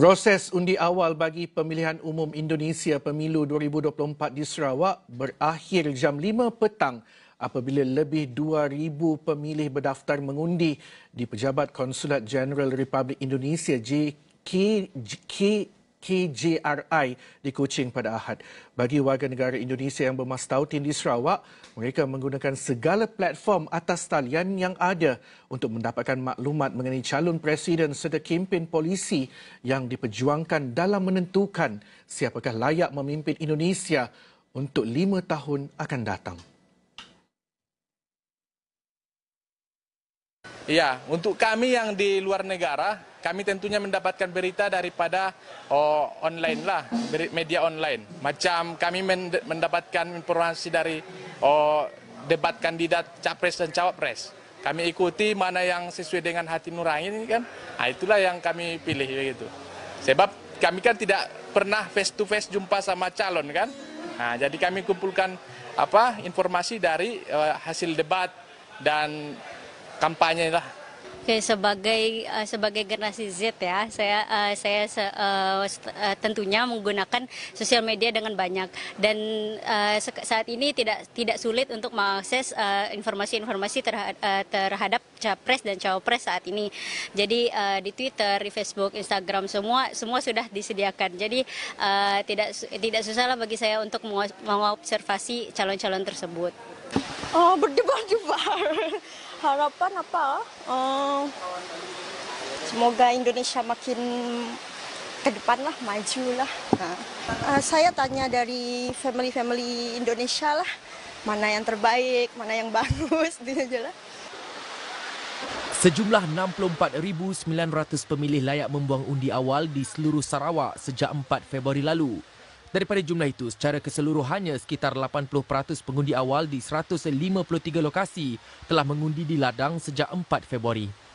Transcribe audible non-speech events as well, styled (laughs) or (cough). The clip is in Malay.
Proses undi awal bagi pemilihan umum Indonesia pemilu 2024 di Sarawak berakhir jam 5 petang apabila lebih 2000 pemilih berdaftar mengundi di Pejabat Konsulat Jeneral Republik Indonesia JK, KJRI di Kuching pada Ahad. Bagi warga negara Indonesia yang bermastautin di Sarawak, mereka menggunakan segala platform atas talian yang ada untuk mendapatkan maklumat mengenai calon presiden serta kempen polisi yang diperjuangkan dalam menentukan siapakah layak memimpin Indonesia untuk lima tahun akan datang. Ya, untuk kami yang di luar negara, kami tentunya mendapatkan berita daripada oh, online lah, media online. Macam kami mendapatkan informasi dari oh, debat kandidat capres dan cawapres. Kami ikuti mana yang sesuai dengan hati nurani ini kan, nah, itulah yang kami pilih begitu. Sebab kami kan tidak pernah face to face jumpa sama calon kan, nah, jadi kami kumpulkan apa informasi dari uh, hasil debat dan kampanye lah. Oke, sebagai uh, sebagai generasi Z ya, saya uh, saya uh, tentunya menggunakan sosial media dengan banyak dan uh, saat ini tidak tidak sulit untuk mengakses informasi-informasi uh, terhadap, terhadap capres dan cawapres saat ini. Jadi uh, di Twitter, di Facebook, Instagram semua semua sudah disediakan. Jadi uh, tidak tidak susahlah bagi saya untuk mengobservasi calon-calon tersebut. Oh, berdebar-debar. (laughs) Harapan apa? Oh. Semoga Indonesia makin ke depan lah, maju lah. Ha. Uh, saya tanya dari family-family Indonesia lah, mana yang terbaik, mana yang (laughs) bagus, dia je lah. Sejumlah 64,900 pemilih layak membuang undi awal di seluruh Sarawak sejak 4 Februari lalu. Daripada jumlah itu, secara keseluruhannya sekitar 80% pengundi awal di 153 lokasi telah mengundi di ladang sejak 4 Februari.